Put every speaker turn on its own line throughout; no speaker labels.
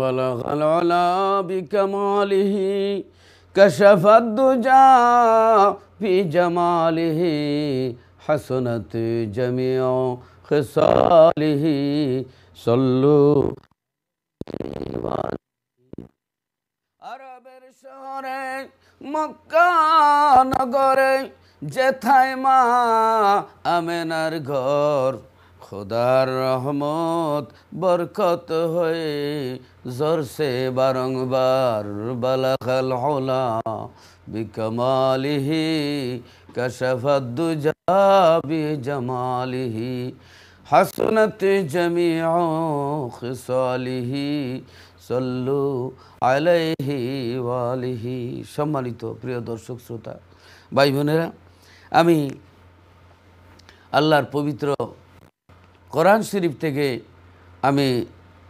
بلغ العلا بكماله كشف الدجا في جماله حسنت جميع خصاله صلوا আরবের শহরে মক্কা নগরে যেথায় মা আমেনার ঘর খোদার রহমত বরকত হয়ে জোরসে বারংবার বালাখাল হলা বিকমালিহি কশফদ্দু জাবি জমালিহি হাসনত জমি খিসালিহি সল্লু আলাইহি ওয়ালিহি সম্মানিত প্রিয় দর্শক শ্রোতা ভাই বোনেরা আমি আল্লাহর পবিত্র কোরআন শরীফ থেকে আমি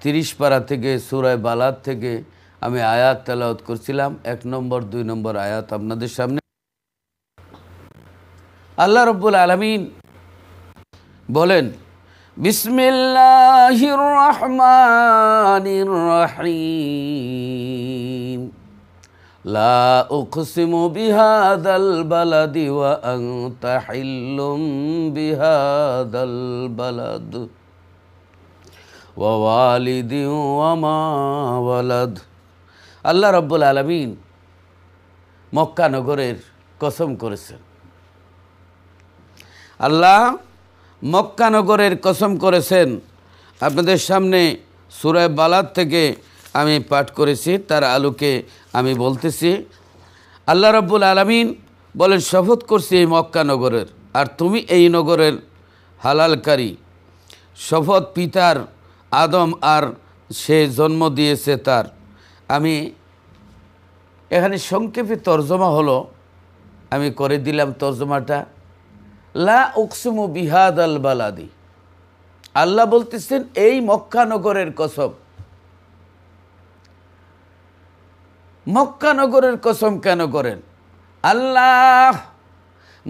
তিরিশ পাড়া থেকে সুরায় বালাদ থেকে আমি আয়াত তেলাওত করছিলাম এক নম্বর দুই নম্বর আয়াত আপনাদের সামনে আল্লাহ রব্বুল আলমিন বলেন বিসমিল্লাহ রহমান রহিম لا أقسم بهذا البلد وأنت حل بهذا البلد ووالد وما ولد আল্লাহ রব্বুল আলমিন মক্কা নগরের কসম করেছেন আল্লাহ মক্কা নগরের কসম করেছেন আপনাদের সামনে সুরায় বালাদ থেকে আমি পাঠ করেছি তার আলোকে আমি বলতেছি আল্লাহ রব্বুল আলমিন বলেন শপথ করছি এই মক্কা নগরের আর তুমি এই নগরের হালালকারী শপথ পিতার আদম আর সে জন্ম দিয়েছে তার আমি এখানে সংক্ষেপে তর্জমা হলো আমি করে দিলাম তর্জমাটা লা উকসুমু বিহাদ আল বালাদি আল্লাহ বলতেছেন এই মক্কানগরের কসব মক্কানগরের কসম কেন করেন আল্লাহ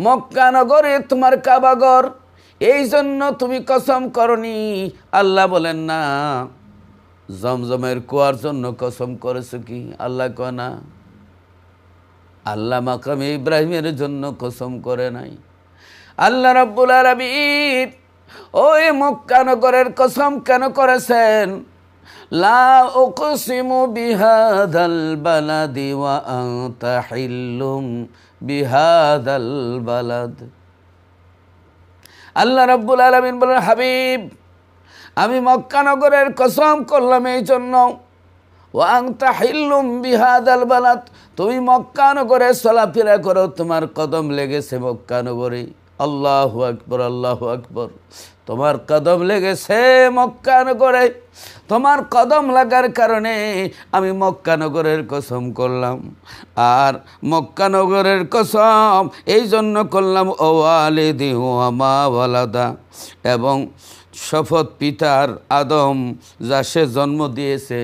মক্কানগরে তোমার কাবাগর এই জন্য তুমি কসম করনি আল্লাহ বলেন না জমজমের কুয়ার জন্য কসম করেছো কি আল্লাহ না আল্লাহ মাকাম ইব্রাহিমের জন্য কসম করে নাই আল্লাহ রব্বুল আরবির ওই মক্কানগরের কসম কেন করেছেন লা উকসিমু বিহাদাল বালাদি ওয়া আনতা হিল্লুম বিহাদাল আল্লাহ রব্বুল আলমিন বলেন হাবিব আমি মক্কানগরের কসম করলাম এই জন্য ওয়াংতা হিল্লুম বিহাদাল বালাত তুমি মক্কানগরে চলাফেরা করো তোমার কদম লেগেছে মক্কানগরে আল্লাহ আকবর আল্লাহ আকবর তোমার কদম লেগেছে মক্কানগরে তোমার কদম লাগার কারণে আমি মক্কানগরের কসম করলাম আর মক্কানগরের কসম এই জন্য করলাম ও আলে দেহ আমা বলাদা এবং শপথ পিতার আদম যা সে জন্ম দিয়েছে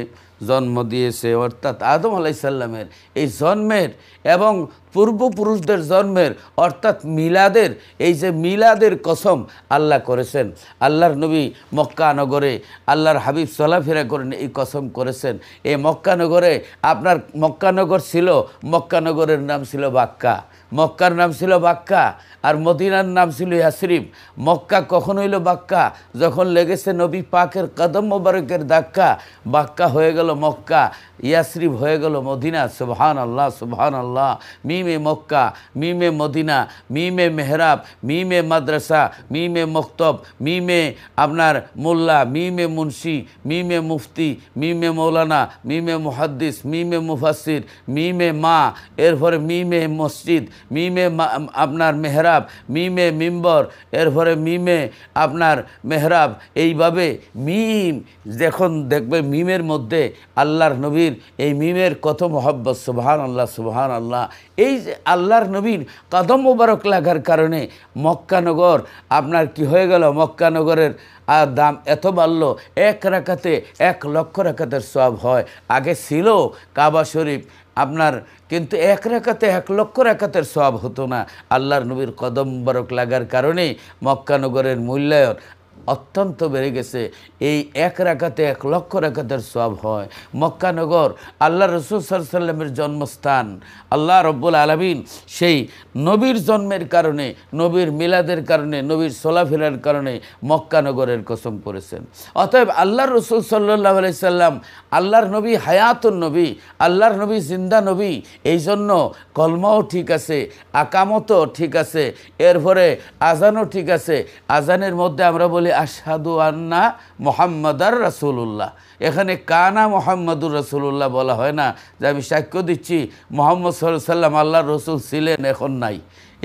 জন্ম দিয়েছে অর্থাৎ আদম আলাইসাল্লামের এই জন্মের এবং পূর্বপুরুষদের জন্মের অর্থাৎ মিলাদের এই যে মিলাদের কসম আল্লাহ করেছেন আল্লাহর নবী মক্কা নগরে আল্লাহর হাবিব চলাফেরা করেন এই কসম করেছেন এই মক্কানগরে আপনার মক্কানগর ছিল মক্কানগরের নাম ছিল বাক্কা মক্কার নাম ছিল বাক্কা আর মদিনার নাম ছিল ইয়াসরিফ মক্কা কখন হইল বাক্কা যখন লেগেছে নবী পাকের কদম মোবারকের ধাক্কা বাক্কা হয়ে গেল মক্কা ইয়াসরিফ হয়ে গেল মদিনা সুবহান আল্লাহ সুবহান আল্লাহ মিমে মক্কা মিমে মদিনা মিমে মেহরাব মিমে মাদ্রাসা মিমে মক্তব মিমে আপনার মোল্লা মিমে মুন্সি মিমে মুফতি মিমে মৌলানা মিমে মুহাদ্দিস মিমে মুফাসির মিমে মা এরপরে মিমে মসজিদ মিমে আপনার মেহরাব মিমে মিম্বর এরপরে মিমে আপনার মেহরাব এইভাবে মিম যখন দেখবে মিমের মধ্যে আল্লাহর নবীর এই মিমের কত মহব্বত সুবহান আল্লাহ সুবহান আল্লাহ এই যে আল্লাহর নবীর কদম মোবারক লাগার কারণে মক্কানগর আপনার কি হয়ে গেল মক্কানগরের আর দাম এত বাড়ল এক রাখাতে এক লক্ষ রাখাতের সব হয় আগে ছিল কাবা শরীফ আপনার কিন্তু এক রেখাতে এক লক্ষ রেখাতের সব হতো না আল্লাহর নবীর কদম বরক লাগার কারণে মক্কানগরের মূল্যায়ন অত্যন্ত বেড়ে গেছে এই এক রাখাতে এক লক্ষ রাখাতের সব হয় মক্কানগর আল্লাহ রসুল সাল্লামের জন্মস্থান আল্লাহ রব্বুল আলমিন সেই নবীর জন্মের কারণে নবীর মিলাদের কারণে নবীর সোলাফেরার কারণে মক্কানগরের কসম করেছেন অতএব আল্লাহ রসুল সাল্লাহ সাল্লাম আল্লাহর নবী হায়াতুল নবী আল্লাহর নবী জিন্দা নবী এই জন্য কলমাও ঠিক আছে আকামতও ঠিক আছে এরপরে আজানও ঠিক আছে আজানের মধ্যে আমরা বলি বলে আসাদু আন্না মোহাম্মদার রাসুল্লাহ এখানে কানা মোহাম্মদুর রসুল্লাহ বলা হয় না যে আমি সাক্ষ্য দিচ্ছি মোহাম্মদ সাল্লাম আল্লাহ রসুল ছিলেন এখন নাই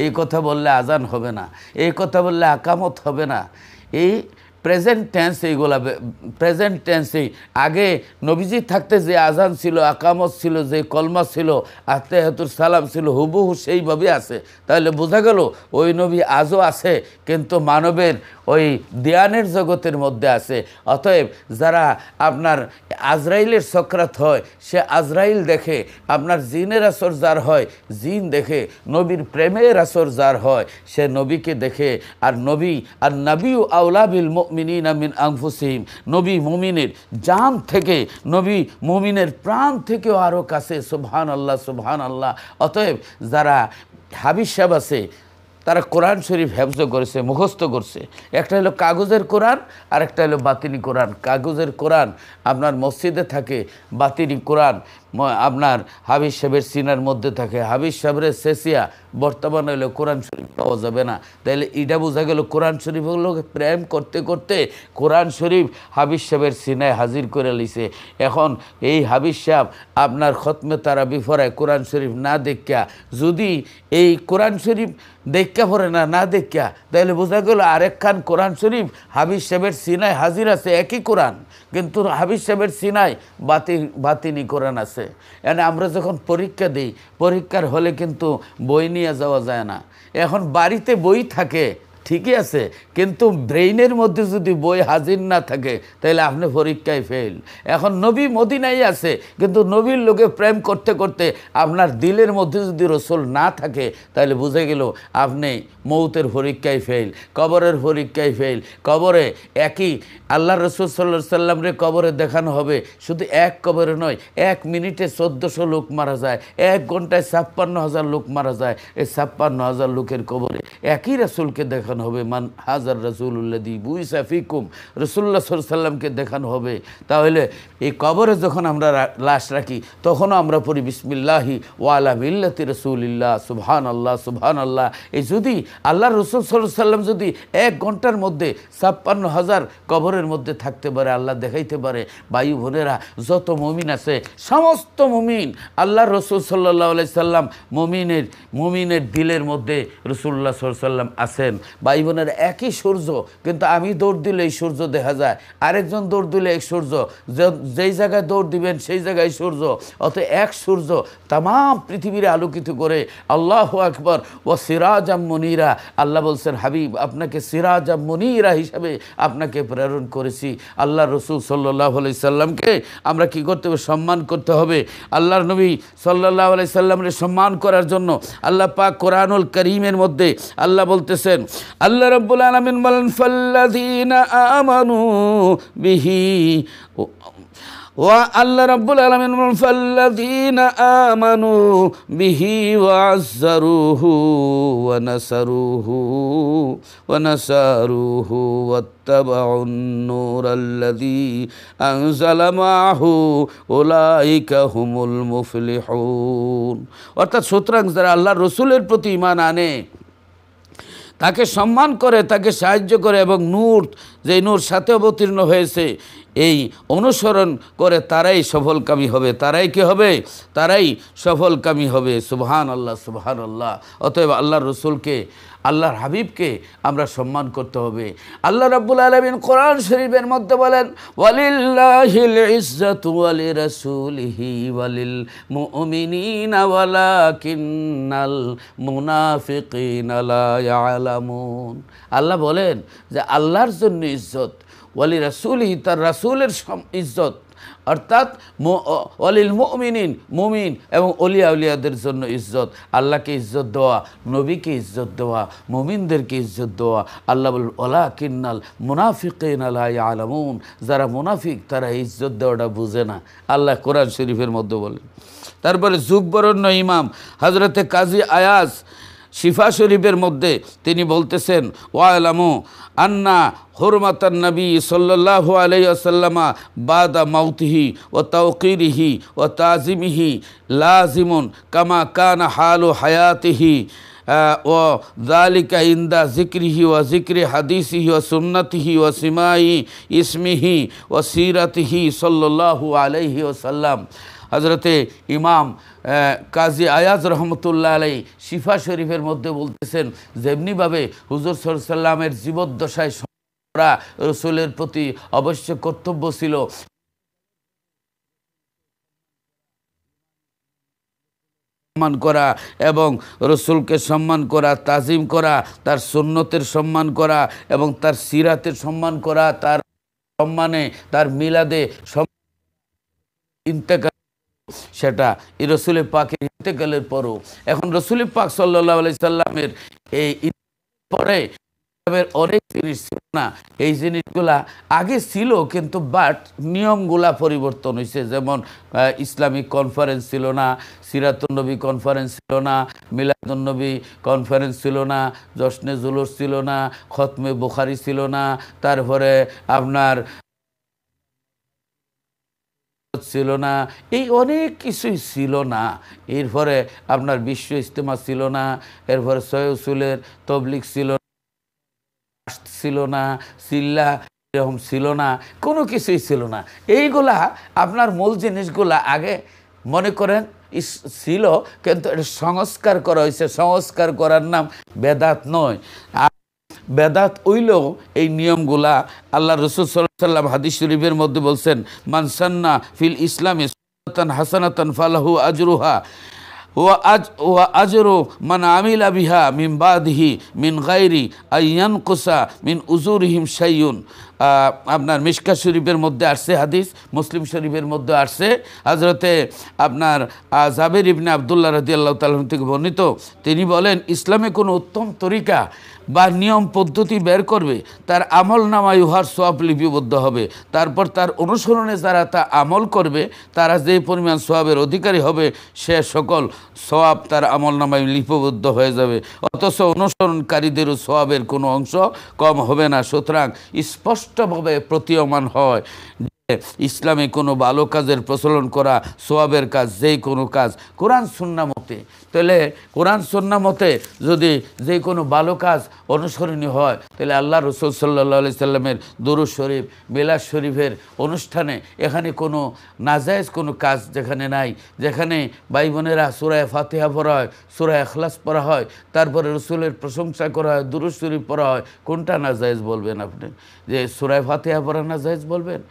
এই কথা বললে আজান হবে না এই কথা বললে আকামত হবে না এই প্রেজেন্ট টেন্স এইগুলা প্রেজেন্ট এই আগে নবীজি থাকতে যে আজান ছিল আকামত ছিল যে কলমা ছিল আতে হেতুর সালাম ছিল হুবহু সেইভাবে আছে তাহলে বোঝা গেল ওই নবী আজও আছে কিন্তু মানবের ওই দেয়ানের জগতের মধ্যে আছে অতএব যারা আপনার আজরাইলের সক্রাত হয় সে আজরাইল দেখে আপনার জিনের আসর যার হয় জিন দেখে নবীর প্রেমের আসর যার হয় সে নবীকে দেখে আর নবী আর নবীও বিল মিনিন মিন আংফুসিম নবী মুমিনের জান থেকে নবী মুমিনের প্রাণ থেকেও আরও কাছে সুবহান আল্লাহ সুবহান আল্লাহ অতএব যারা হাবিস সাহেব আছে তারা কোরআন শরীফ হ্যাবজ করেছে মুখস্থ করছে একটা হলো কাগজের কোরআন আর একটা হলো বাতিনি কোরআন কাগজের কোরআন আপনার মসজিদে থাকে বাতিনি কোরআন আপনার হাবিজ সাহেবের সিনার মধ্যে থাকে হাবিজ সাহেবের শেষিয়া বর্তমানে হলে কোরআন শরীফ পাওয়া যাবে না তাহলে এটা বোঝা গেল কোরআন শরীফ হলো প্রেম করতে করতে কোরআন শরীফ হাবিজ সাহেবের সিনায় হাজির করে লিছে এখন এই হাবিজ সাহেব আপনার খতমে তারা বিফরায় কোরআন শরীফ না দেখা যদি এই কোরআন শরীফ দেখা পড়ে না না দেখা তাহলে বোঝা গেল আরেকখান কোরআন শরীফ হাবিজ সাহেবের সিনায় হাজির আছে একই কোরআন কিন্তু হাবিজ সাহেবের সিনায় বাতি বাতিনি কোরআন আছে করে এনে আমরা যখন পরীক্ষা দিই পরীক্ষার হলে কিন্তু বই নিয়ে যাওয়া যায় না এখন বাড়িতে বই থাকে ঠিকই আছে কিন্তু ব্রেইনের মধ্যে যদি বই হাজির না থাকে তাহলে আপনি পরীক্ষায় ফেল এখন নবী মদিনাই আছে কিন্তু নবীর লোকে প্রেম করতে করতে আপনার দিলের মধ্যে যদি রসুল না থাকে তাহলে বুঝে গেল আপনি মৌতের পরীক্ষায় ফেল কবরের পরীক্ষায় ফেল কবরে একই আল্লাহ রসুল সাল্লা সাল্লামরে কবরে দেখানো হবে শুধু এক কবরে নয় এক মিনিটে চোদ্দোশো লোক মারা যায় এক ঘন্টায় ছাপ্পান্ন হাজার লোক মারা যায় এই ছাপ্পান্ন হাজার লোকের কবরে একই রসুলকে দেখানো দেখানো হবে মান হাজার রসুল্লাদি বুইসা ফিকুম রসুল্লা সাল্লামকে দেখানো হবে তাহলে এই কবরে যখন আমরা লাশ রাখি তখনও আমরা পড়ি বিসমিল্লাহি ওয়ালা মিল্লাতি রসুলিল্লাহ সুবহান আল্লাহ সুবহান আল্লাহ এই যদি আল্লাহ রসুল সাল্লাহ সাল্লাম যদি এক ঘন্টার মধ্যে ছাপ্পান্ন হাজার কবরের মধ্যে থাকতে পারে আল্লাহ দেখাইতে পারে বায়ু ভোনেরা যত মমিন আছে সমস্ত মমিন আল্লাহ রসুল সাল্লাহ আলাই সাল্লাম মমিনের মমিনের দিলের মধ্যে রসুল্লাহ সাল্লাম আছেন ভাই বোনের একই সূর্য কিন্তু আমি দৌড় দিলে এই সূর্য দেখা যায় আরেকজন দৌড় দিলে এক সূর্য যেই জায়গায় দৌড় দিবেন সেই জায়গায় সূর্য অত এক সূর্য তাম পৃথিবীর আলোকিত করে আল্লাহ আকবর ও সিরাজ মনিরা আল্লাহ বলছেন হাবিব আপনাকে সিরাজ মনিরা হিসাবে আপনাকে প্রেরণ করেছি আল্লাহ রসুল সাল্লাহ আলি সাল্লামকে আমরা কি করতে হবে সম্মান করতে হবে আল্লাহর নবী সাল্লাহ আলি সাল্লামের সম্মান করার জন্য আল্লাহ পাক কোরআনুল করিমের মধ্যে আল্লাহ বলতেছেন আল্লাহ রব্বুল আলমিন বলেন ফল্লাদিন আমানু বিহি ওয়া আল্লাহ রব্বুল আলমিন বলেন ফল্লাদিন আমানু বিহি ওয়া আযযারুহু ওয়া নাসারুহু ওয়া নাসারুহু ওয়াত্তাবাউন নূরাল্লাযী আনজালা হুমুল মুফলিহুন অর্থাৎ সুতরাং যারা আল্লাহর রসুলের প্রতি ঈমান আনে তাকে সম্মান করে তাকে সাহায্য করে এবং নূর যে নূর সাথে অবতীর্ণ হয়েছে এই অনুসরণ করে তারাই সফলকামী হবে তারাই কি হবে তারাই সফলকামী হবে সুবহান আল্লাহ সুবহান আল্লাহ অতএব আল্লাহ রসুলকে আল্লাহর হাবিবকে আমরা সম্মান করতে হবে আল্লাহ রাব্বুল আলমিন কোরআন শরীফের মধ্যে বলেন ওয়ালিল আল্লাহ বলেন যে আল্লাহর জন্য ইজ্জত ওয়ালি রাসূলিহি তার রাসূলের ইজ্জত অর্থাৎ অলিল মমিনিন মুমিন এবং অলিয়া উলিয়াদের জন্য ইজ্জত আল্লাহকে ইজ্জত দেওয়া নবীকে ইজ্জত দেওয়া মুমিনদেরকে ইজ্জত দেওয়া আল্লাহ বল ওলা কিন্নাল মুনাফিকেন আল্লাহ আলামুন যারা মুনাফিক তারা ইজ্জত দেওয়াটা বুঝে না আল্লাহ কোরআন শরীফের মধ্যে বলেন তারপরে যুগবরণ্য ইমাম হজরতে কাজী আয়াস শিফা শরীফের মধ্যে তিনি বলতেছেন ওয়ালামু আন্না হরমাতান নবী সাল্লাহ আলাইসাল্লামা বাদা মাউতিহি ও তৌকিরিহি ও তাজিমিহি লাজিমুন কামা কান হালু হায়াতিহি ও দালিকা ইন্দা জিক্রিহি ও জিক্রি হাদিসিহি ও সুন্নতিহি ও সিমাই ইসমিহি ও সিরাতিহি সাল্লাহু আলাইহি ওসাল্লাম হজরতে ইমাম কাজী আয়াজ রহমতুল্লাহ আলাই শিফা শরীফের মধ্যে বলতেছেন যেমনিভাবে হুজুর সরসাল্লামের জীবদ্দশায় করা রসুলের প্রতি অবশ্য কর্তব্য ছিল সম্মান করা এবং রসুলকে সম্মান করা তাজিম করা তার সুন্নতের সম্মান করা এবং তার সিরাতের সম্মান করা তার সম্মানে তার মিলাদে সম্মান ইন্তেকাল সেটা এই রসুল পাকের ইন্তেকালের পরও এখন রসুল পাক সাল্লাহ আলি সাল্লামের এই পরে অনেক জিনিস ছিল না এই জিনিসগুলা আগে ছিল কিন্তু বাট নিয়মগুলা পরিবর্তন হয়েছে যেমন ইসলামিক কনফারেন্স ছিল না সিরাতুন্নবী কনফারেন্স ছিল না মিলাদুন্নবী কনফারেন্স ছিল না জশ্নে জুলস ছিল না খতমে বুখারি ছিল না তারপরে আপনার ছিল না এই অনেক কিছুই ছিল না এরপরে আপনার বিশ্ব ইজতেমা ছিল না এরপরে সৈয়সুলের তবলিক ছিল ছিল না সিল্লা এরকম ছিল না কোনো কিছুই ছিল না এইগুলা আপনার মূল জিনিসগুলা আগে মনে করেন ছিল কিন্তু এটা সংস্কার করা হয়েছে সংস্কার করার নাম বেদাত নয় আর বেদাত ওইলেও এই নিয়মগুলা আল্লাহ রসুল সাল্লাম হাদিস শরীফের মধ্যে বলছেন মানসান্না ফিল ইসলামে সুলতান হাসানাতন ফালাহু আজরুহা ওয়া আজ ওয়া আজরো মান আমিল আবিহা মিন বাদহি মিন গাইরি আইয়ান কোসা মিন উজুর হিম সাইয়ুন আপনার মিশকা শরীফের মধ্যে আসছে হাদিস মুসলিম শরীফের মধ্যে আসছে হাজরতে আপনার জাবের ইবনে আবদুল্লা রাজি আল্লাহ তালন থেকে বর্ণিত তিনি বলেন ইসলামে কোনো উত্তম তরিকা বা নিয়ম পদ্ধতি বের করবে তার আমল নামায় উহার সোয়াব লিপিবদ্ধ হবে তারপর তার অনুসরণে যারা তা আমল করবে তারা যে পরিমাণ সোয়াবের অধিকারী হবে সে সকল সোয়াব তার আমল নামায় লিপিবদ্ধ হয়ে যাবে অথচ অনুসরণকারীদেরও সোয়াবের কোনো অংশ কম হবে না সুতরাং স্পষ্ট স্পষ্টভাবে প্রতীয়মান হয় ইসলামে কোনো ভালো কাজের প্রচলন করা সোয়াবের কাজ যেই কোনো কাজ কোরআন সুন্না মতে তাহলে কোরআন সুন্না মতে যদি যে কোনো ভালো কাজ অনুসরণীয় হয় তাহলে আল্লাহ রসুল সাল্লা সাল্লামের দরুদ শরীফ বেলা শরীফের অনুষ্ঠানে এখানে কোনো নাজায়জ কোনো কাজ যেখানে নাই যেখানে ভাই বোনেরা সুরায় ফাতেহা পড়া হয় সুরায় এখলাস পড়া হয় তারপরে রসুলের প্রশংসা করা হয় দুরুদ শরীফ পড়া হয় কোনটা নাজায়জ বলবেন আপনি যে সুরায় ফাতেহা পড়া নাজায়জ বলবেন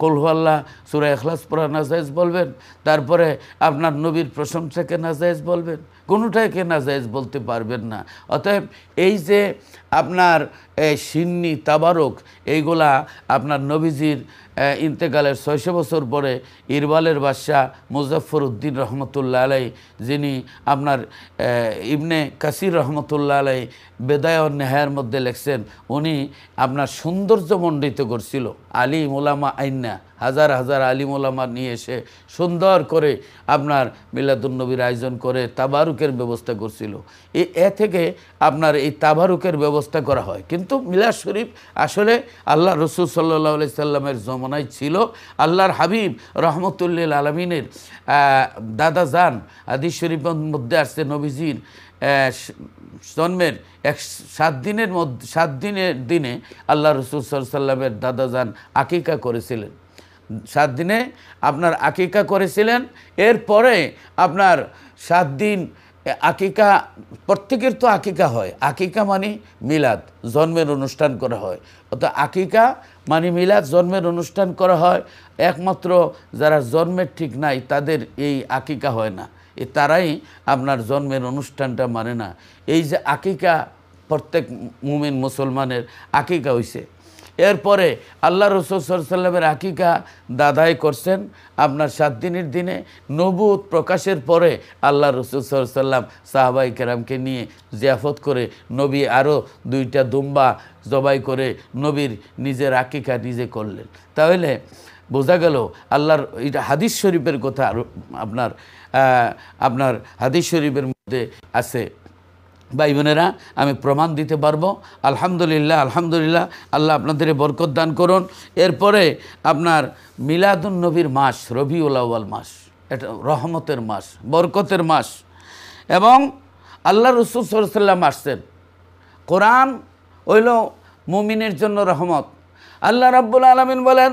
কলহাল্লা সুরা এখলাস পড়া নাজাইজ বলবেন তারপরে আপনার নবীর প্রশংসাকে নাজাইজ বলবেন কোনোটাকে নাজাইজ বলতে পারবেন না অতএব এই যে আপনার এই সিন্নি তাবারক এইগুলা আপনার নবীজির ইন্তেকালের ছয়শো বছর পরে ইরবালের বাদশাহ মুজফর উদ্দিন রহমতুল্লা আলাই যিনি আপনার ইবনে কাসির রহমতুল্লা আলাই বেদায়ন নেহায়ের মধ্যে লেখছেন উনি আপনার সৌন্দর্যমণ্ডিত করছিল আলী মোলামা আইন্যা হাজার হাজার আলী মোলামা নিয়ে এসে সুন্দর করে আপনার মিলাদুলনবীর আয়োজন করে তাবারুকের ব্যবস্থা করছিল এ থেকে আপনার এই তাবারুকের ব্যবস্থা ব্যবস্থা করা হয় কিন্তু মিলাদ শরীফ আসলে আল্লাহ রসুল সাল্লাহ সাল্লামের জমানায় ছিল আল্লাহর হাবিব রহমতুল্লিল আলমিনের দাদা যান আদি শরীফের মধ্যে আসছে নবীজির জন্মের এক সাত দিনের মধ্যে সাত দিনের দিনে আল্লাহ রসুল সাল্লামের দাদা যান আকিকা করেছিলেন সাত দিনে আপনার আকিকা করেছিলেন এরপরে আপনার সাত দিন আকিকা প্রত্যেকের তো আকিকা হয় আকিকা মানে মিলাদ জন্মের অনুষ্ঠান করা হয় অত আকিকা মানে মিলাদ জন্মের অনুষ্ঠান করা হয় একমাত্র যারা জন্মের ঠিক নাই তাদের এই আকিকা হয় না এ তারাই আপনার জন্মের অনুষ্ঠানটা মানে না এই যে আকিকা প্রত্যেক মুমিন মুসলমানের আকিকা হইছে এরপরে আল্লাহ রসুল সাল্লামের আকিকা দাদাই করছেন আপনার সাত দিনের দিনে নবুত প্রকাশের পরে আল্লাহ রসুল সাল্লাম সাহাবাই কেরামকে নিয়ে জিয়াফত করে নবী আরও দুইটা দুম্বা জবাই করে নবীর নিজের আকিকা নিজে করলেন তাহলে বোঝা গেল আল্লাহর এটা হাদিস শরীফের কথা আপনার আপনার হাদিস শরীফের মধ্যে আছে ভাই বোনেরা আমি প্রমাণ দিতে পারবো আলহামদুলিল্লাহ আলহামদুলিল্লাহ আল্লাহ আপনাদের বরকত দান করুন এরপরে আপনার মিলাদুন নবীর মাস রবি আউ্ল মাস এটা রহমতের মাস বরকতের মাস এবং আল্লাহ রসুল সরসাল্লাম আসছেন কোরআন হইল মুমিনের জন্য রহমত আল্লাহ রাব্বুল আলমিন বলেন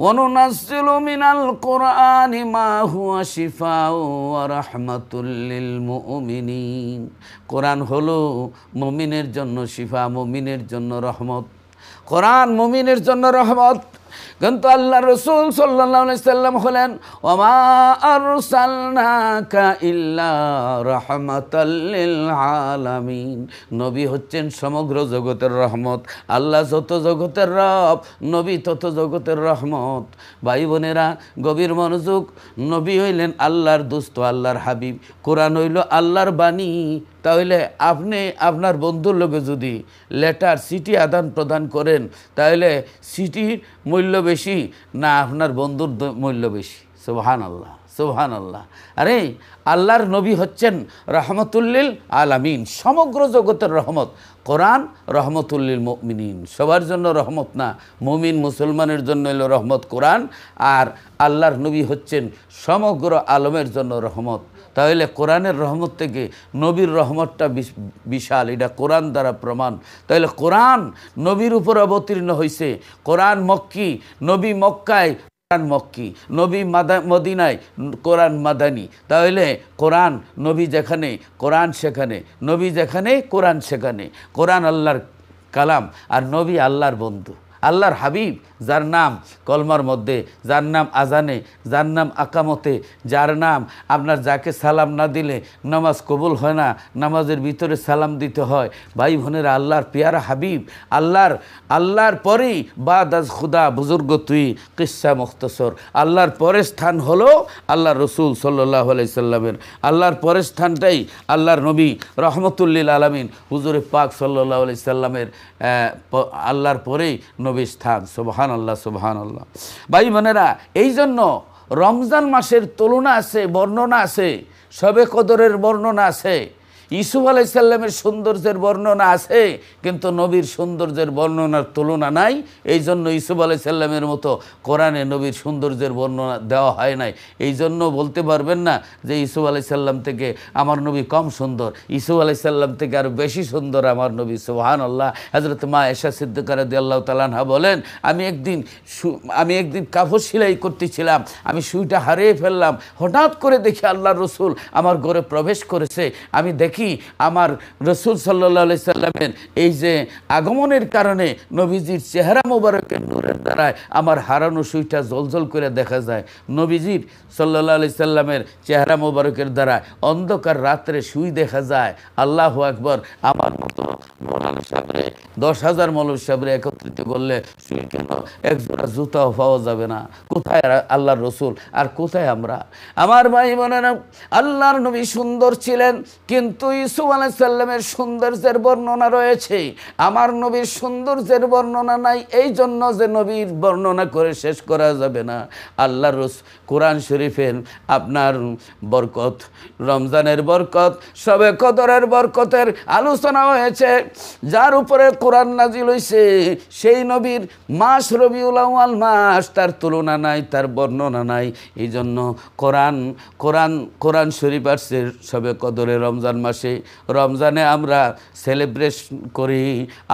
وننزل من القرآن ما هو شفاء ورحمة للمؤمنين কোরআন হলো মুমিনের জন্য শিফা মুমিনের জন্য রহমত কোরআন মুমিনের জন্য রহমত কিন্তু আল্লাহ রসুল সাল্লাম হলেন ওমা আর আলামিন নবী হচ্ছেন সমগ্র জগতের রহমত আল্লাহ যত জগতের রব নবী তত জগতের রহমত ভাই বোনেরা গভীর মনোযোগ নবী হইলেন আল্লাহর দুস্ত আল্লাহর হাবিব কোরআন হইল আল্লাহর বাণী তাহলে আপনি আপনার বন্ধুর লোকে যদি লেটার সিটি আদান প্রদান করেন তাহলে সিটির মূল্য বেশি না আপনার বন্ধুর মূল্য বেশি সুবহান আল্লাহ সুবহান আল্লাহ আরে আল্লাহর নবী হচ্ছেন রহমতুল্লিল আলামিন সমগ্র জগতের রহমত কোরআন রহমতুল্লিল মমিনিন সবার জন্য রহমত না মুমিন মুসলমানের জন্য এলো রহমত কোরআন আর আল্লাহর নবী হচ্ছেন সমগ্র আলমের জন্য রহমত তাহলে কোরআনের রহমত থেকে নবীর রহমতটা বিশাল এটা কোরআন দ্বারা প্রমাণ তাহলে কোরআন নবীর উপর অবতীর্ণ হয়েছে কোরআন মক্কি নবী মক্কায় কোরআন মক্কি নবী মাদা মদিনায় কোরআন মাদানি তাহলে কোরআন নবী যেখানে কোরআন সেখানে নবী যেখানে কোরআন সেখানে কোরআন আল্লাহর কালাম আর নবী আল্লাহর বন্ধু আল্লাহর হাবিব যার নাম কলমার মধ্যে যার নাম আজানে যার নাম আকামতে যার নাম আপনার যাকে সালাম না দিলে নামাজ কবুল হয় না নামাজের ভিতরে সালাম দিতে হয় ভাই বোনেরা আল্লাহর পেয়ারা হাবিব আল্লাহর আল্লাহর পরেই বা দাস খুদা বুজুর্গ তুই কিসা মুখতসর আল্লাহর পরের স্থান হলো আল্লাহ রসুল সাল্লাহ আলাইসাল্লামের আল্লাহর পরের স্থানটাই আল্লাহর নবী রহমতুল্লিল আলমিন হুজুরে পাক সাল্লাহ আলাইসাল্লামের আল্লাহর পরেই নবী স্থান সোবহান আল্লাহ সুবহানাল্লাহ আল্লাহ ভাই বোনেরা এই জন্য রমজান মাসের তুলনা আছে বর্ণনা আছে সবে কদরের বর্ণনা আছে ইসুফ আলাইসাল্লামের সৌন্দর্যের বর্ণনা আছে কিন্তু নবীর সৌন্দর্যের বর্ণনার তুলনা নাই এই জন্য ইসুফ আলাইসাল্লামের মতো কোরআনে নবীর সৌন্দর্যের বর্ণনা দেওয়া হয় নাই এই জন্য বলতে পারবেন না যে ইসুফ আলাইসাল্লাম থেকে আমার নবী কম সুন্দর ইসুফ আলাইসাল্লাম থেকে আরও বেশি সুন্দর আমার নবী সুহান আল্লাহ হজরত মা এশা সিদ্দিকারদি আল্লাহ তালানহা বলেন আমি একদিন আমি একদিন কাপড় সেলাই করতেছিলাম আমি সুইটা হারিয়ে ফেললাম হঠাৎ করে দেখি আল্লাহ রসুল আমার ঘরে প্রবেশ করেছে আমি দেখি কি আমার রসুল সাল্লা সাল্লামের এই যে আগমনের কারণে নবীজির চেহারা মোবারকের নূরের দ্বারায় আমার হারানো সুইটা জলজল করে দেখা যায় নবীজির সাল্লা আলি সাল্লামের চেহারা মোবারকের দ্বারা অন্ধকার রাত্রে সুই দেখা যায় আল্লাহ আকবর আমার মতো মৌলানা দশ হাজার মৌলব সাহেবরে একত্রিত করলে সুই কেন একজোড়া জুতাও পাওয়া যাবে না কোথায় আল্লাহর রসুল আর কোথায় আমরা আমার ভাই মনে আল্লাহর নবী সুন্দর ছিলেন কিন্তু ইসু সৌন্দর্যের বর্ণনা রয়েছে আমার নবীর সৌন্দর্যের বর্ণনা নাই এই জন্য যে নবীর বর্ণনা করে শেষ করা যাবে না আল্লাহ রস কোরআন শরীফের আপনার বরকত রমজানের বরকত সবে কদরের বরকতের আলোচনা হয়েছে যার উপরে কোরআন নাজিল হয়েছে সেই নবীর মাস রবিউল মাস তার তুলনা নাই তার বর্ণনা নাই এই জন্য কোরআন কোরআন কোরআন শরীফ আসছে সবে কদরে রমজান মাস মাসে রমজানে আমরা সেলিব্রেশন করি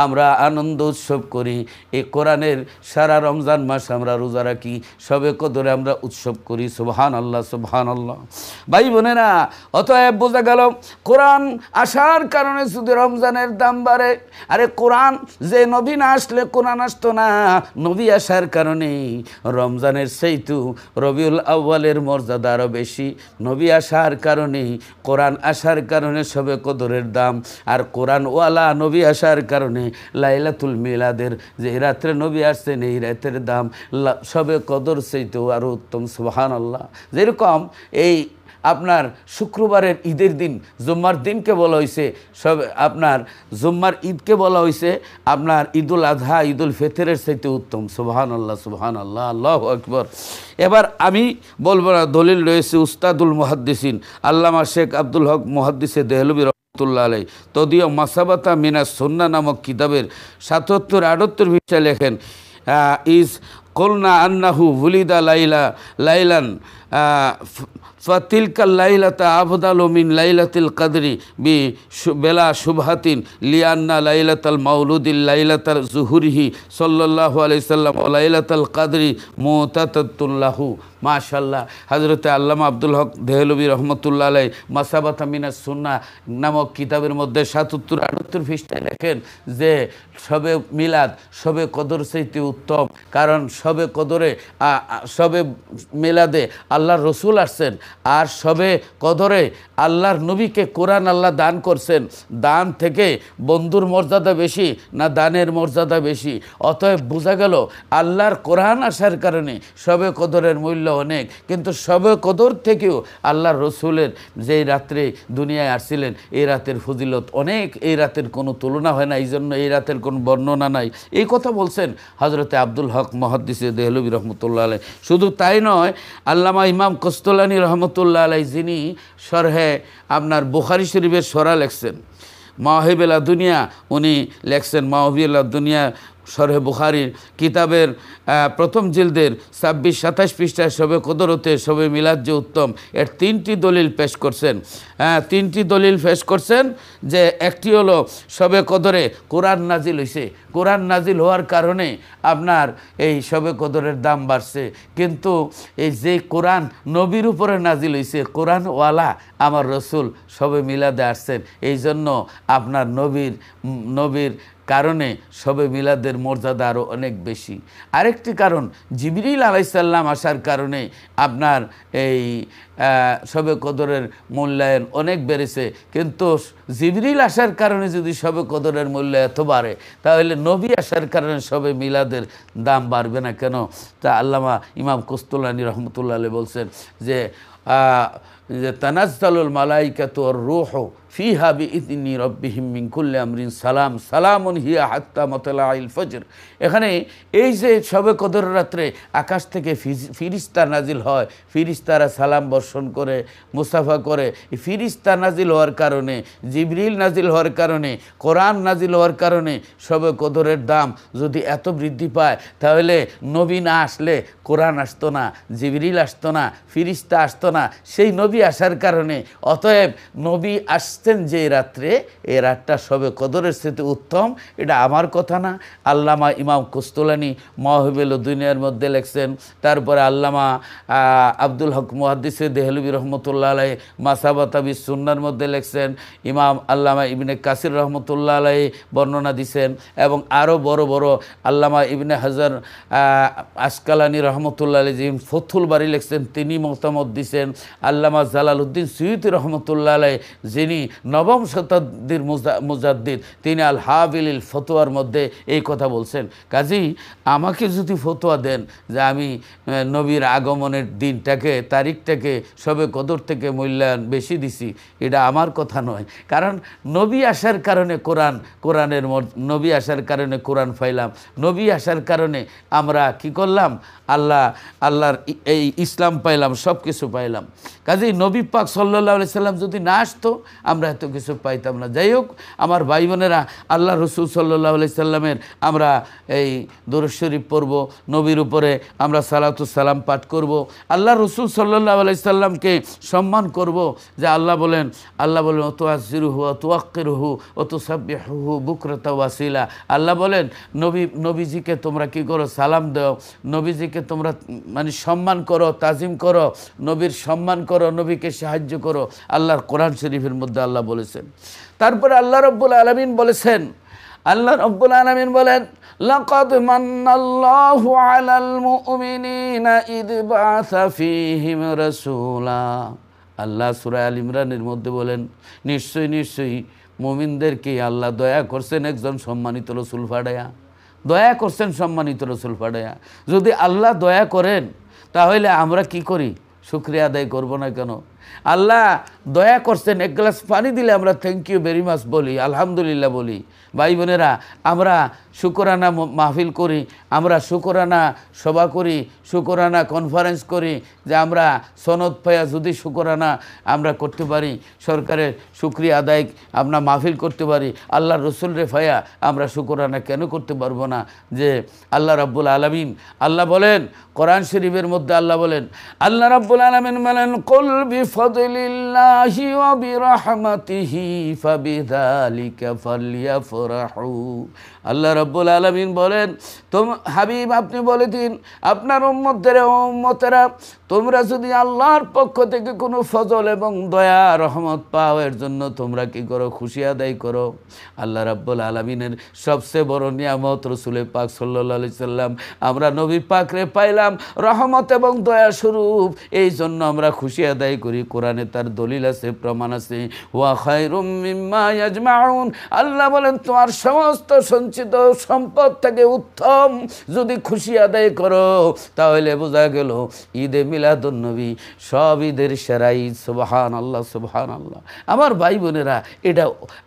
আমরা আনন্দ উৎসব করি এই কোরআনের সারা রমজান মাস আমরা রোজা রাখি সবে কদরে আমরা উৎসব করি সুবহান আল্লাহ সুবহান আল্লাহ ভাই বোনেরা অতএব বোঝা গেল কোরআন আসার কারণে শুধু রমজানের দাম বাড়ে আরে কোরআন যে নবী না আসলে কোরআন আসতো না নবী আসার কারণে রমজানের সেইতু রবিউল আউ্বালের মর্যাদা আরও বেশি নবী আসার কারণে কোরআন আসার কারণে সবে কদরের দাম আর কোরআন ওয়ালা নবী আসার কারণে লাইলাতুল মিলাদের যে রাত্রে নবী আসছেন এই রাতের দাম সবে কদর সেইতেও আরও উত্তম সোহান আল্লাহ যেরকম এই আপনার শুক্রবারের ঈদের দিন জুম্মার দিনকে বলা হয়েছে সব আপনার জুম্মার ঈদকে বলা হয়েছে আপনার ঈদুল আধা ঈদুল ফেতরের চাইতে উত্তম সুবাহান আল্লাহ সুবাহান আল্লাহ আল্লাহ আকবর এবার আমি বলবো না দলিল রয়েছে উস্তাদুল মহাদ্দিসিন আল্লামা শেখ আব্দুল হক মহাদ্দিসে দেহলবি রহমতুল্লাহ আলাই তদীয় মাসাবাতা মিনা সন্না নামক কিতাবের সাতাত্তর আটাত্তর বিষয়ে লেখেন ইজ কলনা আন্নাহু ভুলিদা লাইলা লাইলান ফাতিলকাল লাইলাতা আবদাল মিন লাইলাতিল কাদরি বি বেলা শুভাতিন লিয়ান্না লাইলাতাল মাউলুদিল লাইলাতাল জুহুরহি আলি আলাইসাল্লাম ও লাইলাতাল কাদরি মোতাতুল্লাহু মাশাল্লাহ হাজরতে আল্লামা আব্দুল হক দেহলবি রহমতুল্লাহ আলাই মাসাবাত আমিনা সুন্না নামক কিতাবের মধ্যে সাতত্তর আটাত্তর ফিস্টায় লেখেন যে সবে মিলাদ সবে কদর সেইটি উত্তম কারণ সবে কদরে সবে মিলাদে আল্লাহ রসুল আসছেন আর সবে কদরে আল্লাহর নবীকে কোরআন আল্লাহ দান করছেন দান থেকে বন্ধুর মর্যাদা বেশি না দানের মর্যাদা বেশি অতএব বোঝা গেল আল্লাহর কোরআন আসার কারণে সবে কদরের মূল্য অনেক কিন্তু সবে কদর থেকেও আল্লাহর রসুলের যেই রাত্রে দুনিয়ায় আসছিলেন এই রাতের ফজিলত অনেক এই রাতের কোনো তুলনা হয় না এই জন্য এই রাতের কোনো বর্ণনা নাই এই কথা বলছেন হজরতে আব্দুল হক মহাদ্দিস দেহলবী রহমতুল্লাহ আলহ শুধু তাই নয় আল্লামা ইমাম কস্তলানী রহম রহমতুল্লাহ আলাই যিনি সরহে আপনার বুখারি শরীফের সরা লেখছেন মাহিবেলা দুনিয়া উনি লেখছেন মাহবিল্লা দুনিয়া সরহে বুখারির কিতাবের প্রথম জিলদের ছাব্বিশ সাতাশ পৃষ্ঠায় সবে কদরতে সবে মিলাদ যে উত্তম এর তিনটি দলিল পেশ করছেন তিনটি দলিল পেশ করছেন যে একটি হলো সবে কদরে কোরআন নাজিল হয়েছে কোরআন নাজিল হওয়ার কারণে আপনার এই সবে কদরের দাম বাড়ছে কিন্তু এই যে কোরআন নবীর উপরে নাজিল হয়েছে কোরআনওয়ালা আমার রসুল সবে মিলাদে আসছেন এই জন্য আপনার নবীর নবীর কারণে সবে মিলাদের মর্যাদা আরও অনেক বেশি আরেকটি কারণ জিবরিল আলাইসাল্লাম আসার কারণে আপনার এই সবে কদরের মূল্যায়ন অনেক বেড়েছে কিন্তু জিবরিল আসার কারণে যদি সবে কদরের মূল্য এত বাড়ে তাহলে নবী আসার কারণে সবে মিলাদের দাম বাড়বে না কেন তা আল্লামা ইমাম কুস্তুল্লানী রহমতুল্লাহ বলছেন যে যে মালাইকা মালাইকাত রুহ ফিহা ইদিনী রব্বিহিম মিঙ্কুল্লে আমরিন সালাম সালামুন হিয়া হাত্তা মতলা আইল ফজর এখানে এই যে সবে কদর রাত্রে আকাশ থেকে ফিরিস্তা নাজিল হয় ফিরিস্তারা সালাম বর্ষণ করে মুসাফা করে ফিরিস্তা নাজিল হওয়ার কারণে জিবরিল নাজিল হওয়ার কারণে কোরআন নাজিল হওয়ার কারণে সবে কদরের দাম যদি এত বৃদ্ধি পায় তাহলে নবী না আসলে কোরআন আসতো না জিবরিল আসতো না ফিরিস্তা আসতো না সেই নবী আসার কারণে অতএব নবী আস আসতেন যে রাত্রে এ রাতটা সবে কদরের স্থিতি উত্তম এটা আমার কথা না আল্লামা ইমাম কুস্তুলানি মহবিল দুনিয়ার মধ্যে লেখছেন তারপরে আল্লামা আব্দুল হক মুহাদ্দিসে দেহলবি রহমতুল্লাহ আলাই মাসাবাতাবি সুন্নার মধ্যে লেখছেন ইমাম আল্লামা ইবনে কাসির রহমতুল্লাহ আলাই বর্ণনা দিছেন এবং আরও বড় বড় আল্লামা ইবনে হাজার আসকালানি রহমতুল্লাহ আলী যিনি ফথুল বাড়ি লেখছেন তিনি মতামত দিছেন আল্লামা জালাল উদ্দিন সৈয়দ রহমতুল্লাহ আলাই যিনি নবম শতাব্দীর মুজাদ্দিদ তিনি আল হাবিল ফতোয়ার মধ্যে এই কথা বলছেন কাজী আমাকে যদি ফতোয়া দেন যে আমি নবীর আগমনের দিনটাকে তারিখটাকে সবে কদর থেকে মূল্যায়ন বেশি দিছি এটা আমার কথা নয় কারণ নবী আসার কারণে কোরআন কোরআনের নবী আসার কারণে কোরআন ফাইলাম নবী আসার কারণে আমরা কি করলাম আল্লাহ আল্লাহর এই ইসলাম পাইলাম সব কিছু পাইলাম কাজেই নবী পাক সাল্লাহ সাল্লাম যদি না আসতো আমরা এত কিছু পাইতাম না যাই হোক আমার ভাই বোনেরা আল্লাহ রসুল সাল্লাহ আলি সাল্লামের আমরা এই দরশরীফ পড়ব নবীর উপরে আমরা সালাম পাঠ করব আল্লাহ রসুল সাল্লাহ আলি সাল্লামকে সম্মান করব যে আল্লাহ বলেন আল্লাহ বলেন অত হু অত আক্কিরুহু অত সাব্যহু বুকরতা ওয়াসিলা আল্লাহ বলেন নবী নবীজিকে তোমরা কি করো সালাম দাও নবীজিকে তোমরা মানে সম্মান করো তাজিম করো নবীর সম্মান করো নবীকে সাহায্য করো আল্লাহর কোরআন শরীফের মধ্যে আল্লাহ বলেছেন তারপরে আল্লাহ রব্বুল আলমিন বলেছেন আল্লাহ রব্বুল আলমিন বলেন لقد من الله على المؤمنين إذ بعث فيهم رسولا আল্লাহ সুরা আল ইমরানের মধ্যে বলেন নিশ্চয়ই নিশ্চয়ই মোমিনদেরকে আল্লাহ দয়া করছেন একজন সম্মানিত রসুল ফাডায়া দয়া করছেন সম্মানিত রসুল ফাডায়া যদি আল্লাহ দয়া করেন তাহলে আমরা কি করি শুক্রিয়া আদায় করব না কেন আল্লাহ দয়া করছেন এক গ্লাস পানি দিলে আমরা থ্যাংক ইউ ভেরি মাচ বলি আলহামদুলিল্লাহ বলি ভাই বোনেরা আমরা শুকরানা মাহফিল করি আমরা শুকরানা সভা করি শুকরানা কনফারেন্স করি যে আমরা সনদ পায়া যদি শুকরানা আমরা করতে পারি সরকারের সুক্রিয়া আদায় আমরা মাহফিল করতে পারি আল্লাহ রসুল রেফায়া আমরা শুকরানা কেন করতে পারবো না যে আল্লাহ রাব্বুল আলমিন আল্লাহ বলেন কোরআন শরীফের মধ্যে আল্লাহ বলেন আল্লাহ রাব্বুল আলমিন বলেন কলবি ফদলিল্লাহ الله وبرحمته فبذلك فليفرحوا আল্লাহ রব্বুল আলমিন বলেন তোম হাবিব আপনি বলে দিন আপনার উম্মতের উম্মতেরা তোমরা যদি আল্লাহর পক্ষ থেকে কোনো ফজল এবং দয়া রহমত পাও এর জন্য তোমরা কি করো খুশি আদায় করো আল্লাহ রাব্বুল আলমিনের সবচেয়ে বড় নিয়ামত রসুলের পাক সাল্লি সাল্লাম আমরা নবী পাকরে পাইলাম রহমত এবং দয়া স্বরূপ এই জন্য আমরা খুশি আদায় করি কোরআনে তার দলিল দলিল আছে প্রমাণ আছে ওয়া খায়রুম মিম্মা ইয়াজমাউন আল্লাহ বলেন তোমার সমস্ত সঞ্চিত সম্পদ থেকে উত্তম যদি খুশি আদায় করো তাহলে বোঝা গেল ঈদে মিলাদুন্নবী সব ঈদের সেরা ঈদ সুবাহান আল্লাহ সুবাহান আল্লাহ আমার ভাই বোনেরা এটা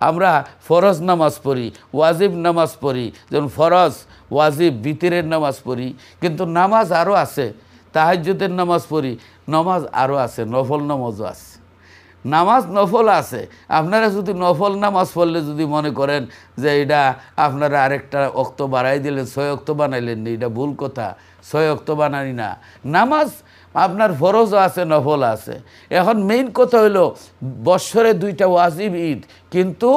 আমরা ফরজ নামাজ পড়ি ওয়াজিব নামাজ পড়ি যেমন ফরজ ওয়াজিব বিতিরের নামাজ পড়ি কিন্তু নামাজ আরও আছে তাহাজ্যতের নামাজ পড়ি নামাজ আরও আছে নফল নামাজও আছে নামাজ নফল আছে আপনারা যদি নফল নামাজ পড়লে যদি মনে করেন যে এটা আপনারা আরেকটা অক্ত বাড়াই দিলেন ছয় অক্ত বানাইলেন এটা ভুল কথা ছয় অক্ত বানাই না নামাজ আপনার ফরজও আছে নফল আছে এখন মেইন কথা হলো বৎসরে দুইটা ওয়াজিব ঈদ কিন্তু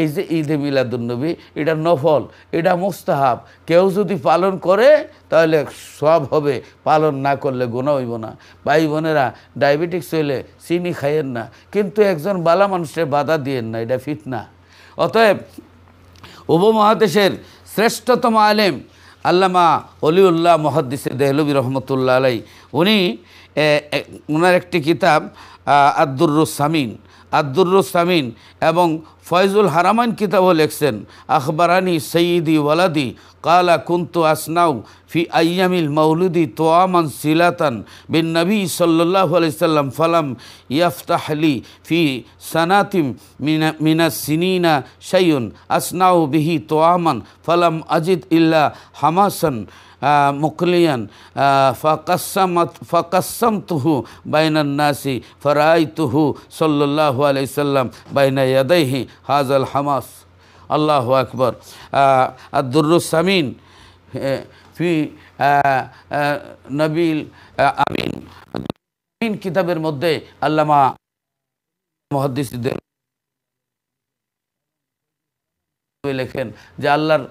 এই যে ঈদে মিলাদুলনবী এটা নফল এটা মুস্তাহাব কেউ যদি পালন করে তাহলে সব হবে পালন না করলে গোনা হইব না ভাই বোনেরা ডায়াবেটিক্স হইলে চিনি খাইয়েন না কিন্তু একজন বালা মানুষের বাধা দিয়েন না এটা ফিট না অতএব উপমহাদেশের শ্রেষ্ঠতম আলেম আল্লামা অলিউল্লাহ মহাদ্দিসে দেহলবি রহমতুল্লা আলাই উনি ওনার একটি কিতাব আব্দুর রুসামিন আব্দুরুসামিন এবং ফয়জুল হারামাইন কিতাবও লেখছেন আখবরানি সঈদি ওয়ালাদি কালা কুন্তু আসনাউ ফি আইয়ামিল মৌলুদি তোয়ামান সিলাতান বিন নবী সাল্লাহ আলাইসাল্লাম ফালাম ইয়াফতাহলি ফি সানাতিম মিনা মিনা সিনিনা শাইউন আসনাউ বিহি তোয়ামান ফালাম আজিদ ইল্লা হামাসান آه، مقليا آه، فقسمت فقسمته بين الناس فرأيته صلى الله عليه وسلم بين يديه هذا الحماس الله أكبر آه، الدر السمين في نبيل كتاب কিতাবের মধ্যে আল্লামা الدين করে লেখেন যে আল্লাহর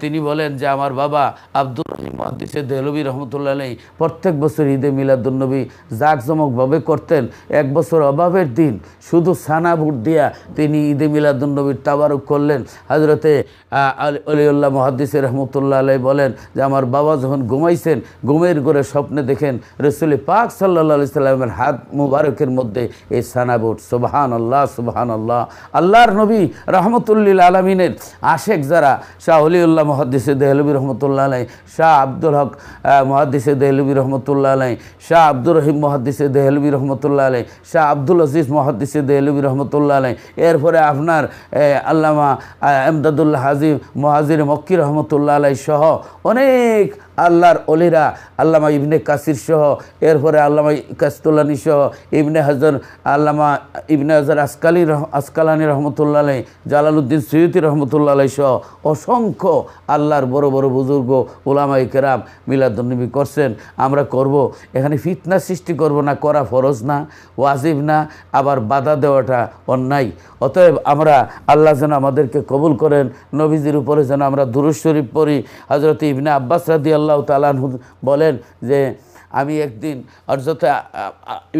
তিনি বলেন যে আমার বাবা আব্দুল রহিম মহাদিসে দেহলবী রহমতুল্লাহ নেই প্রত্যেক বছর ঈদে মিলাদুলনবী জাঁকজমকভাবে করতেন এক বছর অভাবের দিন শুধু সানা ভোট দিয়া তিনি ঈদে মিলাদুলনবীর তাবারুক করলেন হাজরতে আলিউল্লাহ মহাদিসে রহমতুল্লাহ আলাই বলেন যে আমার বাবা যখন ঘুমাইছেন ঘুমের ঘরে স্বপ্নে দেখেন রসুল পাক সাল্লা সাল্লামের হাত মুবারকের মধ্যে এই সানা ভোট সুবাহান আল্লাহ সুবাহান আল্লাহ আল্লাহর নবী রহমতুল্লিল আলমিনের আশেক যারা শাহ অলিউল্লাহ মহাদিসে দেহলবি রহমতুল্লাহ আলাই শাহ আব্দুল হক মহাদিসে দেহলবি রহমতুল্লাহ আলাই শাহ আব্দুর রহিম মহাদিসে দেহলবি রহমতুল্লাহ আলাই শাহ আব্দুল আজিজ মহাদিসে দেহলবি রহমতুল্লাহ আলাই এরপরে আপনার আল্লামা এমদাদুল্লাহ হাজিম মহাজির মক্কি রহমতুল্লাহ আলাই সহ অনেক আল্লাহর অলিরা আল্লামা ইবনে কাসির সহ এরপরে আল্লামা কাস্তুল্লানি সহ ইবনে হাজর আল্লামা ইবনে হাজার আসকালি আসকালানি রহমতুল্লাহ জালালুদ্দিন সৈয়দি রহমতুল্লাহ সহ অসংখ্য আল্লাহর বড় বড় বুজুর্গ ওলামা ইকেরাম মিলাদুন্নবী করছেন আমরা করব এখানে ফিতনা সৃষ্টি করব না করা ফরজ না ওয়াজিব না আবার বাধা দেওয়াটা অন্যায় অতএব আমরা আল্লাহ যেন আমাদেরকে কবুল করেন নবীজির উপরে যেন আমরা দুরুজ শরীফ পড়ি হজরত ইবনে আব্বাস রাদি আল্লাহ আল্লাহ তালান বলেন যে আমি একদিন অর্জত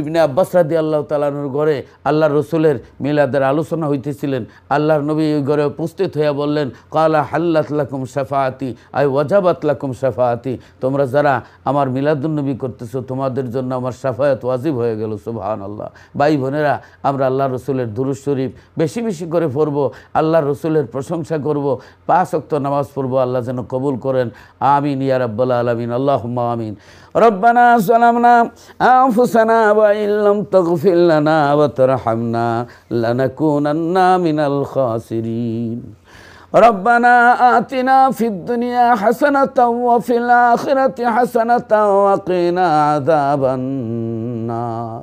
ইবনে আব্বাস রাদি আল্লাহ তালানুর ঘরে আল্লাহ রসুলের মিলাদের আলোচনা হইতেছিলেন আল্লাহর নবী ওই ঘরে উপস্থিত হইয়া বললেন কালা হাল্লাতলাকুম সাফাহাতি আই ওয়াজাবাতলাকুম সাফাহাতি তোমরা যারা আমার মিলাদুন্নবী করতেছো তোমাদের জন্য আমার সাফায়াত ওয়াজিব হয়ে গেল সুবাহান আল্লাহ ভাই বোনেরা আমরা আল্লাহ রসুলের দুরুজ শরীফ বেশি বেশি করে পড়বো আল্লাহ রসুলের প্রশংসা করব পাঁচ অক্ত নামাজ পড়বো আল্লাহ যেন কবুল করেন আমিন ইয়া রাব্বাল আলমিন আল্লাহ আমিন রব্বান ربنا ظلمنا أنفسنا وإن لم تغفر لنا وترحمنا لنكونن من الخاسرين ربنا آتنا في الدنيا حسنة وفي الآخرة حسنة وقنا عذاب النار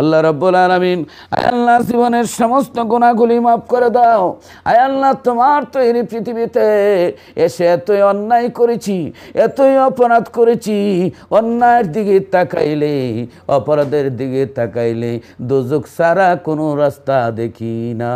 আল্লাহ রব্বুল আলমিন আয় আল্লাহ জীবনের সমস্ত গুণাগুলি মাফ করে দাও আয় আল্লাহ তোমার তৈরি পৃথিবীতে এসে এতই অন্যায় করেছি এতই অপরাধ করেছি অন্যায়ের দিকে তাকাইলে অপরাধের দিকে তাকাইলে দুজুক সারা কোনো রাস্তা দেখি না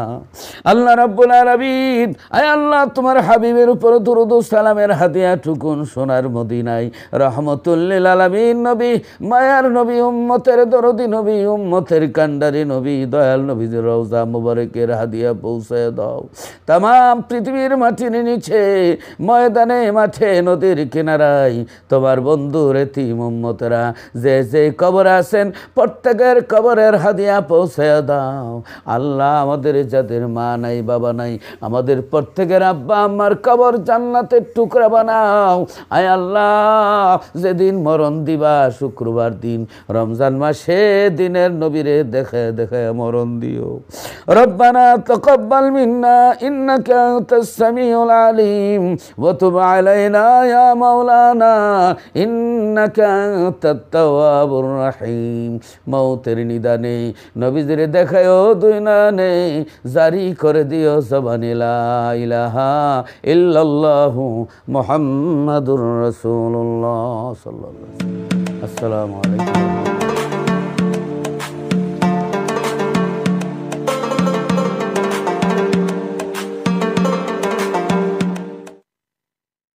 আল্লাহ রব্বুল আলমিন আয় আল্লাহ তোমার হাবিবের উপর দুরুদ সালামের হাতিয়া টুকুন সোনার মদিনাই রহমতুল্লিল আলমিন নবী মায়ার নবী উম্মতের দরদি নবী উম উম্মতের কান্ডারি নবী দয়াল নবীদের রওজা মুবারকের হাদিয়া পৌঁছায় দাও তাম পৃথিবীর মাটির নিচে ময়দানে মাঠে নদীর কিনারায় তোমার বন্ধু রেতি মোম্মতরা যে যে কবর আছেন প্রত্যেকের কবরের হাদিয়া পৌঁছায় দাও আল্লাহ আমাদের যাদের মা নাই বাবা নাই আমাদের প্রত্যেকের আব্বা আমার কবর জান্নাতের টুকরা বানাও আয় আল্লাহ যেদিন মরণ দিবা শুক্রবার দিন রমজান মাসে দিনের নবীরে দেখে দেখে মরণ দিও রব্বানা তকব্বাল মিন্না ইন্নাকা আনতাস সামিউল আলিম ওয়া তুব আলাইনা ইয়া মাওলানা ইন্নাকা আনতাত তাওয়াবুর রহিম মওতের নিদানে নবীজিরে দেখায়ও দুই না নেই জারি করে দিও জবানে লা ইলাহা ইল্লাল্লাহু মুহাম্মাদুর রাসূলুল্লাহ সাল্লাল্লাহু আলাইহি ওয়াসাল্লাম আসসালামু আলাইকুম